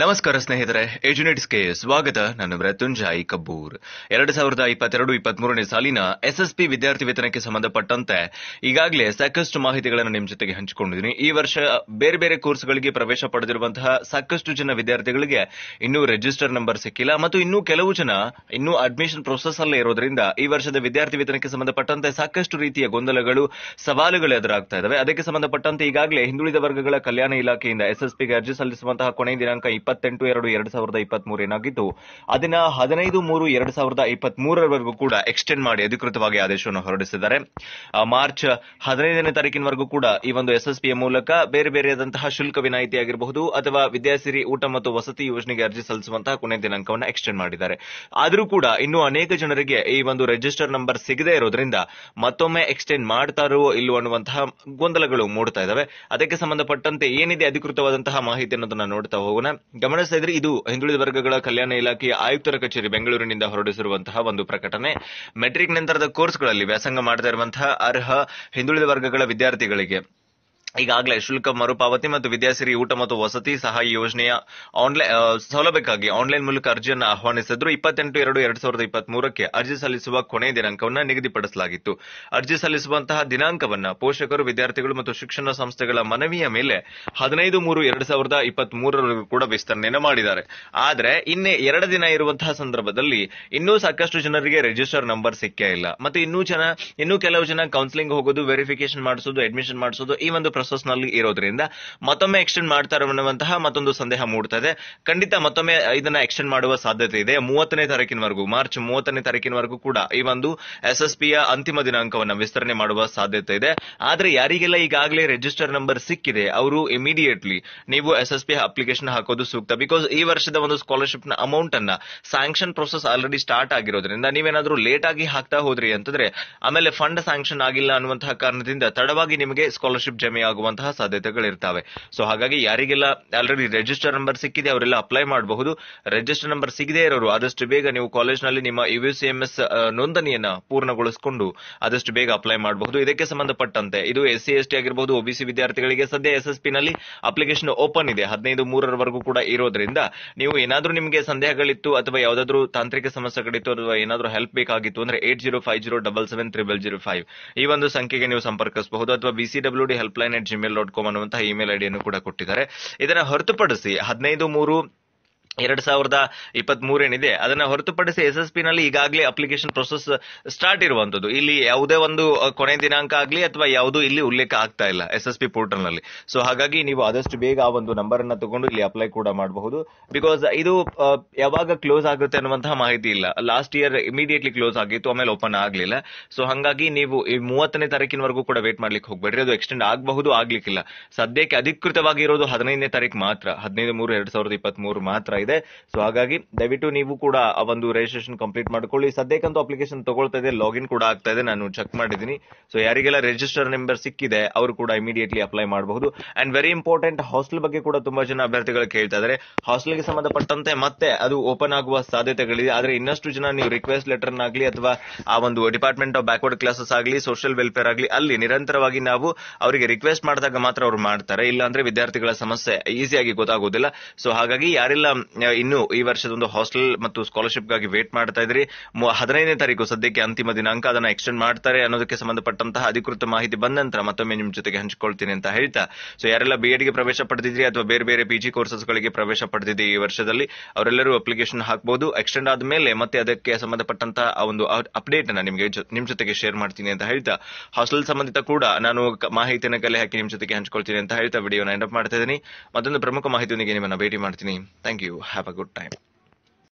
ನಮಸ್ಕಾರ ಸ್ನೇಹಿತರೆ ಏಜುನೆಟ್ಸ್ಗೆ ಸ್ವಾಗತ ನಾನು ಮೃತ್ಯುಂಜಾಯ್ ಕಬ್ಬೂರ್ ಎರಡು ಸಾವಿರದ ಇಪ್ಪತ್ತೆರಡು ಇಪ್ಪತ್ಮೂರನೇ ಸಾಲಿನ ಎಸ್ಎಸ್ಪಿ ವಿದ್ಯಾರ್ಥಿ ವೇತನಕ್ಕೆ ಸಂಬಂಧಪಟ್ಟಂತೆ ಈಗಾಗಲೇ ಸಾಕಷ್ಟು ಮಾಹಿತಿಗಳನ್ನು ನಿಮ್ಮ ಜೊತೆಗೆ ಹಂಚಿಕೊಂಡಿದ್ದೀನಿ ಈ ವರ್ಷ ಬೇರೆ ಬೇರೆ ಕೋರ್ಸ್ಗಳಿಗೆ ಪ್ರವೇಶ ಪಡೆದಿರುವಂತಹ ಸಾಕಷ್ಟು ಜನ ವಿದ್ಯಾರ್ಥಿಗಳಿಗೆ ಇನ್ನೂ ರಿಜಿಸ್ಟರ್ ನಂಬರ್ ಸಿಕ್ಕಿಲ್ಲ ಮತ್ತು ಇನ್ನೂ ಕೆಲವು ಜನ ಇನ್ನೂ ಅಡ್ಮಿಷನ್ ಪ್ರೊಸೆಸ್ ಅಲ್ಲೇ ಇರೋದ್ರಿಂದ ಈ ವರ್ಷದ ವಿದ್ಯಾರ್ಥಿ ವೇತನಕ್ಕೆ ಸಂಬಂಧಪಟ್ಟಂತೆ ಸಾಕಷ್ಟು ರೀತಿಯ ಗೊಂದಲಗಳು ಸವಾಲುಗಳು ಎದುರಾಗ್ತಾ ಇದಾವೆ ಅದಕ್ಕೆ ಸಂಬಂಧಪಟ್ಟಂತೆ ಈಗಾಗಲೇ ಹಿಂದುಳಿದ ವರ್ಗಗಳ ಕಲ್ಯಾಣ ಇಲಾಖೆಯಿಂದ ಎಸ್ಎಸ್ಪಿಗೆ ಅರ್ಜಿ ಸಲ್ಲಿಸುವಂತಹ ಕೊನೆಯ ದಿನಾಂಕ ಇಪ್ಪತ್ತೆಂಟು ಎರಡು ಎರಡ್ ಸಾವಿರದ ಇಪ್ಪತ್ತ್ ಏನಾಗಿದ್ದು ಅದನ್ನ ಹದಿನೈದು ಮೂರು ಎರಡು ಸಾವಿರದ ಇಪ್ಪತ್ತ್ ಮೂರರವರೆಗೂ ಕೂಡ ಎಕ್ಸ್ಟೆಂಡ್ ಮಾಡಿ ಅಧಿಕೃತವಾಗಿ ಆದೇಶವನ್ನು ಹೊರಡಿಸಿದ್ದಾರೆ ಮಾರ್ಚ್ ಹದಿನೈದನೇ ತಾರೀಕಿನವರೆಗೂ ಕೂಡ ಈ ಒಂದು ಎಸ್ಎಸ್ಪಿಯ ಮೂಲಕ ಬೇರೆ ಬೇರೆಯಾದಂತಹ ಶುಲ್ಕ ವಿನಾಯಿತಿ ಆಗಿರಬಹುದು ಅಥವಾ ವಿದ್ಯಾಸಿರಿ ಊಟ ಮತ್ತು ವಸತಿ ಯೋಜನೆಗೆ ಅರ್ಜಿ ಸಲ್ಲಿಸುವಂತಹ ಕೊನೆ ದಿನಾಂಕವನ್ನು ಎಕ್ಸ್ಟೆಂಡ್ ಮಾಡಿದ್ದಾರೆ ಆದರೂ ಕೂಡ ಇನ್ನೂ ಅನೇಕ ಜನರಿಗೆ ಈ ಒಂದು ರಿಜಿಸ್ಟರ್ ನಂಬರ್ ಸಿಗದೇ ಇರೋದ್ರಿಂದ ಮತ್ತೊಮ್ಮೆ ಎಕ್ಸ್ಟೆಂಡ್ ಮಾಡ್ತಾರೋ ಇಲ್ಲೋ ಅನ್ನುವಂತಹ ಗೊಂದಲಗಳು ಮೂಡ್ತಾ ಇದಾವೆ ಅದಕ್ಕೆ ಸಂಬಂಧಪಟ್ಟಂತೆ ಏನಿದೆ ಅಧಿಕೃತವಾದಂತಹ ಮಾಹಿತಿ ಅನ್ನೋದನ್ನ ನೋಡ್ತಾ ಹೋಗೋಣ ಗಮನಿಸ್ತಾ ಇದು ಹಿಂದುಳಿದ ವರ್ಗಗಳ ಕಲ್ಯಾಣ ಇಲಾಖೆಯ ಆಯುಕ್ತರ ಕಚೇರಿ ಬೆಂಗಳೂರಿನಿಂದ ಹೊರಡಿಸಿರುವಂತಹ ಒಂದು ಪ್ರಕಟಣೆ ಮೆಟ್ರಿಕ್ ನಂತರದ ಕೋರ್ಸ್ಗಳಲ್ಲಿ ವ್ಯಾಸಂಗ ಮಾಡದೇ ಇರುವಂತಹ ಅರ್ಹ ಹಿಂದುಳಿದ ವರ್ಗಗಳ ವಿದ್ಯಾರ್ಥಿಗಳಿಗೆ ಈಗಾಗಲೇ ಶುಲ್ಕ ಮರುಪಾವತಿ ಮತ್ತು ವಿದ್ಯಾಸಿರಿ ಊಟ ಮತ್ತು ವಸತಿ ಸಹಾಯ ಯೋಜನೆಯ ಆನ್ಲೈನ್ ಸೌಲಭ್ಯಕ್ಕಾಗಿ ಆನ್ಲೈನ್ ಮೂಲಕ ಅರ್ಜಿಯನ್ನು ಆಹ್ವಾನಿಸಿದ್ರು ಇಪ್ಪತ್ತೆಂಟು ಎರಡು ಎರಡ್ ಸಾವಿರದ ಇಪ್ಪತ್ತ್ ಮೂರಕ್ಕೆ ಅರ್ಜಿ ಸಲ್ಲಿಸುವ ಕೊನೆಯ ದಿನಾಂಕವನ್ನು ನಿಗದಿಪಡಿಸಲಾಗಿತ್ತು ಅರ್ಜಿ ಸಲ್ಲಿಸುವಂತಹ ದಿನಾಂಕವನ್ನು ಪೋಷಕರು ವಿದ್ಯಾರ್ಥಿಗಳು ಮತ್ತು ಶಿಕ್ಷಣ ಸಂಸ್ಥೆಗಳ ಮನವಿಯ ಮೇಲೆ ಹದಿನೈದು ಮೂರು ಎರಡ್ ಸಾವಿರದ ಇಪ್ಪತ್ತ್ ಕೂಡ ವಿಸ್ತರಣೆಯನ್ನು ಮಾಡಿದ್ದಾರೆ ಆದರೆ ಇನ್ನೇ ಎರಡು ದಿನ ಇರುವಂತಹ ಸಂದರ್ಭದಲ್ಲಿ ಇನ್ನೂ ಸಾಕಷ್ಟು ಜನರಿಗೆ ರಿಜಿಸ್ಟರ್ ನಂಬರ್ ಸಿಕ್ಕೇ ಇಲ್ಲ ಮತ್ತೆ ಇನ್ನೂ ಜನ ಇನ್ನೂ ಕೆಲವು ಜನ ಕೌನ್ಸಿಲಿಂಗ್ ಹೋಗೋದು ವೆರಿಫಿಕೇಶನ್ ಮಾಡಿಸೋದು ಅಡ್ಮಿಷನ್ ಮಾಡಿಸೋದು ಈ ಒಂದು ಪ್ರೋಸೆಸ್ ನಲ್ಲಿ ಇರೋದ್ರಿಂದ ಮತ್ತೊಮ್ಮೆ ಎಕ್ಸ್ಟೆಂಡ್ ಮಾಡ್ತಾರೆ ಅನ್ನುವಂತಹ ಮತ್ತೊಂದು ಸಂದೇಹ ಮೂಡ್ತದೆ ಖಂಡಿತ ಮತ್ತೊಮ್ಮೆ ಇದನ್ನ ಎಕ್ಸ್ಟೆಂಡ್ ಮಾಡುವ ಸಾಧ್ಯತೆ ಇದೆ ಮೂವತ್ತನೇ ತಾರೀಕಿನವರೆಗೂ ಮಾರ್ಚ್ ಮೂವತ್ತನೇ ತಾರೀಕಿನವರೆಗೂ ಕೂಡ ಈ ಒಂದು ಎಸ್ ಎಸ್ ಪಿಯ ಅಂತಿಮ ದಿನಾಂಕವನ್ನು ವಿಸ್ತರಣೆ ಮಾಡುವ ಸಾಧ್ಯತೆ ಇದೆ ಆದ್ರೆ ಯಾರಿಗೆಲ್ಲ ಈಗಾಗಲೇ ರಿಜಿಸ್ಟರ್ ನಂಬರ್ ಸಿಕ್ಕಿದೆ ಅವರು ಇಮಿಡಿಯೇಟ್ಲಿ ನೀವು ಎಸ್ ಎಸ್ ಪಿ ಅಪ್ಲಿಕೇಶನ್ ಹಾಕೋದು ಸೂಕ್ತ ಬಿಕಾಸ್ ಈ ವರ್ಷದ ಒಂದು ಸ್ಕಾಲರ್ಶಿಪ್ ನ ಅಮೌಂಟ್ ಅನ್ನ ಸ್ಯಾಂಕ್ಷನ್ ಪ್ರೊಸೆಸ್ ಆಲ್ರೆಡಿ ಸ್ಟಾರ್ಟ್ ಆಗಿರೋದ್ರಿಂದ ನೀವೇನಾದ್ರೂ ಲೇಟ್ ಆಗಿ ಹಾಕ್ತಾ ಹೋದ್ರಿ ಅಂತಂದ್ರೆ ಆಮೇಲೆ ಫಂಡ್ ಸ್ಯಾಂಕ್ಷನ್ ಆಗಿಲ್ಲ ಅನ್ನುವಂತಹ ಕಾರಣದಿಂದ ತಡವಾಗಿ ನಿಮಗೆ ಸ್ಕಾಲರ್ಶಿಪ್ ಜಮೆ ಆಗುವಂತಹ ಸಾಧ್ಯತೆಗಳಿರ್ತಾವೆ ಸೊ ಹಾಗಾಗಿ ಯಾರಿಗೆಲ್ಲ ಆಲ್ರೆಡಿ ರಿಜಿಸ್ಟರ್ ನಂಬರ್ ಸಿಕ್ಕಿದೆ ಅವರೆಲ್ಲ ಅಪ್ಲೈ ಮಾಡಬಹುದು ರಿಜಿಸ್ಟರ್ ನಂಬರ್ ಸಿಗದೇ ಇರೋರು ಆದಷ್ಟು ಬೇಗ ನೀವು ಕಾಲೇಜ್ ನಲ್ಲಿ ನಿಮ್ಮ ಯುಸಿಎಂಎಸ್ ನೋಂದಣಿಯನ್ನ ಪೂರ್ಣಗೊಳಿಸಿಕೊಂಡು ಆದಷ್ಟು ಬೇಗ ಅಪ್ಲೈ ಮಾಡಬಹುದು ಇದಕ್ಕೆ ಸಂಬಂಧಪಟ್ಟಂತೆ ಇದು ಎಸ್ ಸಿ ಎಸ್ ಟಿ ಆಗಿರಬಹುದು ಒಬಿಸಿ ವಿದ್ಯಾರ್ಥಿಗಳಿಗೆ ಸದ್ಯ ಎಸ್ ಎಸ್ ಪಿ ನಲ್ಲಿ ಅಪ್ಲಿಕೇಶನ್ ಓಪನ್ ಇದೆ ಹದಿನೈದು ಮೂರರವರೆಗೂ ಕೂಡ ಇರೋದ್ರಿಂದ ನೀವು ಏನಾದರೂ ನಿಮಗೆ ಸಂದೇಹಗಳಿತ್ತು ಅಥವಾ ಯಾವ್ದಾದ್ರು ತಾಂತ್ರಿಕ ಸಮಸ್ಯೆಗಳಿತ್ತು ಅಥವಾ ಏನಾದರೂ ಹೆಲ್ಪ್ ಬೇಕಾಗಿತ್ತು ಅಂದ್ರೆ eight zero five zero double seven triple zero five ಈ ಒಂದು ಸಂಖ್ಯೆಗೆ ನೀವು ಸಂಪರ್ಕಿಸಬಹುದು ಅಥವಾ B C W D help line at Gmail dot com ಅನ್ನುವಂತಹ ಇಮೇಲ್ ಐಡಿಯನ್ನು ಕೂಡ ಕೊಟ್ಟಿದ್ದಾರೆ ಇದನ್ನು ಹೊರತುಪಡಿಸಿ ಹದಿನೈದು ಮೂರು ಎರಡ್ ಸಾವಿರದ ಇಪ್ಪತ್ತ್ ಏನಿದೆ ಅದನ್ನ ಹೊರತುಪಡಿಸಿ ಎಸ್ ಎಸ್ ಪಿ ನಲ್ಲಿ ಈಗಾಗಲೇ ಅಪ್ಲಿಕೇಶನ್ ಪ್ರೊಸೆಸ್ ಸ್ಟಾರ್ಟ್ ಇರುವಂತದ್ದು ಇಲ್ಲಿ ಯಾವುದೇ ಒಂದು ಕೊನೆ ದಿನಾಂಕ ಆಗಲಿ ಅಥವಾ ಯಾವುದು ಇಲ್ಲಿ ಉಲ್ಲೇಖ ಆಗ್ತಾ ಇಲ್ಲ ಎಸ್ ಎಸ್ ಪಿ ಪೋರ್ಟಲ್ ನಲ್ಲಿ ಸೊ ಹಾಗಾಗಿ ನೀವು ಆದಷ್ಟು ಬೇಗ ಆ ಒಂದು ನಂಬರ್ ಅನ್ನ ತಗೊಂಡು ಇಲ್ಲಿ ಅಪ್ಲೈ ಕೂಡ ಮಾಡಬಹುದು ಬಿಕಾಸ್ ಇದು ಯಾವಾಗ ಕ್ಲೋಸ್ ಆಗುತ್ತೆ ಅನ್ನುವಂತಹ ಮಾಹಿತಿ ಇಲ್ಲ ಲಾಸ್ಟ್ ಇಯರ್ ಇಮಿಡಿಯೇಟ್ಲಿ ಕ್ಲೋಸ್ ಆಗಿತ್ತು ಆಮೇಲೆ ಓಪನ್ ಆಗಲಿಲ್ಲ ಸೊ ಹಾಗಾಗಿ ನೀವು ಈ ಮೂವತ್ತನೇ ತಾರೀಕಿನವರೆಗೂ ಕೂಡ ವೇಟ್ ಮಾಡ್ಲಿಕ್ಕೆ ಹೋಗ್ಬೇಡ್ರಿ ಅದು ಎಕ್ಸ್ಟೆಂಡ್ ಆಗಬಹುದು ಆಗ್ಲಿಕ್ಕಿಲ್ಲ ಸದ್ಯಕ್ಕೆ ಅಧಿಕೃತವಾಗಿ ಇರೋದು ಹದಿನೈದನೇ ತಾರೀಕು ಮಾತ್ರ ಹದಿನೈದು ಮೂರು ಎರಡ್ ಸಾವಿರದ ಇಪ್ಪತ್ತ್ ಮೂರು ಮಾತ್ರ ಆಗಿದೆ ಸೊ ಹಾಗಾಗಿ ದಯವಿಟ್ಟು ನೀವು ಕೂಡ ಆ ಒಂದು ರಿಜಿಸ್ಟ್ರೇಷನ್ ಕಂಪ್ಲೀಟ್ ಮಾಡ್ಕೊಳ್ಳಿ ಸದ್ಯಕ್ಕಂತೂ ಅಪ್ಲಿಕೇಶನ್ ತಗೊಳ್ತಾ ಇದೆ ಲಾಗಿನ್ ಕೂಡ ಆಗ್ತಾ ಇದೆ ನಾನು ಚೆಕ್ ಮಾಡಿದ್ದೀನಿ ಸೊ ಯಾರಿಗೆಲ್ಲ ರಿಜಿಸ್ಟರ್ ನಂಬರ್ ಸಿಕ್ಕಿದೆ ಅವರು ಕೂಡ ಇಮಿಡಿಯೇಟ್ಲಿ ಅಪ್ಲೈ ಮಾಡಬಹುದು ಅಂಡ್ ವೆರಿ ಇಂಪಾರ್ಟೆಂಟ್ ಹಾಸ್ಟೆಲ್ ಬಗ್ಗೆ ಕೂಡ ತುಂಬಾ ಜನ ಅಭ್ಯರ್ಥಿಗಳು ಕೇಳ್ತಾ ಇದ್ದಾರೆ ಹಾಸ್ಟೆಲ್ಗೆ ಸಂಬಂಧಪಟ್ಟಂತೆ ಮತ್ತೆ ಅದು ಓಪನ್ ಆಗುವ ಸಾಧ್ಯತೆಗಳಿದೆ ಆದ್ರೆ ಇನ್ನಷ್ಟು ಜನ ನೀವು ರಿಕ್ವೆಸ್ಟ್ ಲೆಟರ್ ಆಗಲಿ ಅಥವಾ ಆ ಒಂದು ಡಿಪಾರ್ಟ್ಮೆಂಟ್ ಆಫ್ ಬ್ಯಾಕ್ವರ್ಡ್ ಕ್ಲಾಸಸ್ ಆಗಲಿ ಸೋಷಿಯಲ್ ವೆಲ್ಫೇರ್ ಆಗಲಿ ಅಲ್ಲಿ ನಿರಂತರವಾಗಿ ನಾವು ಅವರಿಗೆ ರಿಕ್ವೆಸ್ಟ್ ಮಾಡಿದಾಗ ಮಾತ್ರ ಅವ್ರು ಮಾಡ್ತಾರೆ ಇಲ್ಲಾಂದ್ರೆ ವಿದ್ಯಾರ್ಥಿಗಳ ಸಮಸ್ಯೆ ಈಸಿಯಾಗಿ ಗೊತ್ತಾಗೋದಿಲ್ಲ ಸೊ ಹಾಗಾಗಿ ಯಾರೆಲ್ಲ ಇನ್ನು ಈ ವರ್ಷದ ಒಂದು ಹಾಸ್ಟೆಲ್ ಮತ್ತು ಸ್ಕಾಲರ್ಶಿಪ್ ಗಾಗಿ ವೇಟ್ ಮಾಡ್ತಾ ಇದ್ರಿ ಹದಿನೈದನೇ ತಾರೀಕು ಸದ್ಯಕ್ಕೆ ಅಂತಿಮ ದಿನಾಂಕ ಅದನ್ನ ಎಕ್ಸ್ಟೆಂಡ್ ಮಾಡ್ತಾರೆ ಅನ್ನೋದಕ್ಕೆ ಸಂಬಂಧಪಟ್ಟಂತಹ ಅಧಿಕೃತ ಮಾಹಿತಿ ಬಂದ ನಂತರ ಮತ್ತೊಮ್ಮೆ ನಿಮ್ ಜೊತೆಗೆ ಹಂಚಿಕೊಳ್ತೀನಿ ಅಂತ ಹೇಳ್ತಾ ಸೊ ಯಾರೆಲ್ಲ ಬಿ ಎಡ್ಗೆ ಪ್ರವೇಶ ಪಡೆದಿದ್ರಿ ಅಥವಾ ಬೇರೆ ಬೇರೆ ಪಿ ಜಿ ಕೋರ್ಸಸ್ ಗಳಿಗೆ ಪ್ರವೇಶ ಪಡೆದಿದೆ ಈ ವರ್ಷದಲ್ಲಿ ಅವರೆಲ್ಲರೂ ಅಪ್ಲಿಕೇಶನ್ ಹಾಕಬಹುದು ಎಕ್ಸ್ಟೆಂಡ್ ಆದ್ಮೇಲೆ ಮತ್ತೆ ಅದಕ್ಕೆ ಸಂಬಂಧಪಟ್ಟಂತಹ ಒಂದು ಅಪ್ಡೇಟ್ ಅನ್ನ ನಿಮಗೆ ನಿಮ್ ಜೊತೆಗೆ ಶೇರ್ ಮಾಡ್ತೀನಿ ಅಂತ ಹೇಳ್ತಾ ಹಾಸ್ಟೆಲ್ ಸಂಬಂಧಿತ ಕೂಡ ನಾನು ಮಾಹಿತಿಯನ್ನು ಕಲೆ ಹಾಕಿ ನಿಮ್ ಜೊತೆಗೆ ಹಂಚಿಕೊಳ್ತೀನಿ ಅಂತ ಹೇಳ್ತಾ ವಿಡಿಯೋನ ಎಂಡಪ್ ಮಾಡ್ತಾ ಇದ್ದೀನಿ ಮತ್ತೊಂದು ಪ್ರಮುಖ ಮಾಹಿತಿಯೊಂದಿಗೆ ನಿಮ್ಮನ್ನ ಭೇಟಿ ಮಾಡ್ತೀನಿ thank you have a good time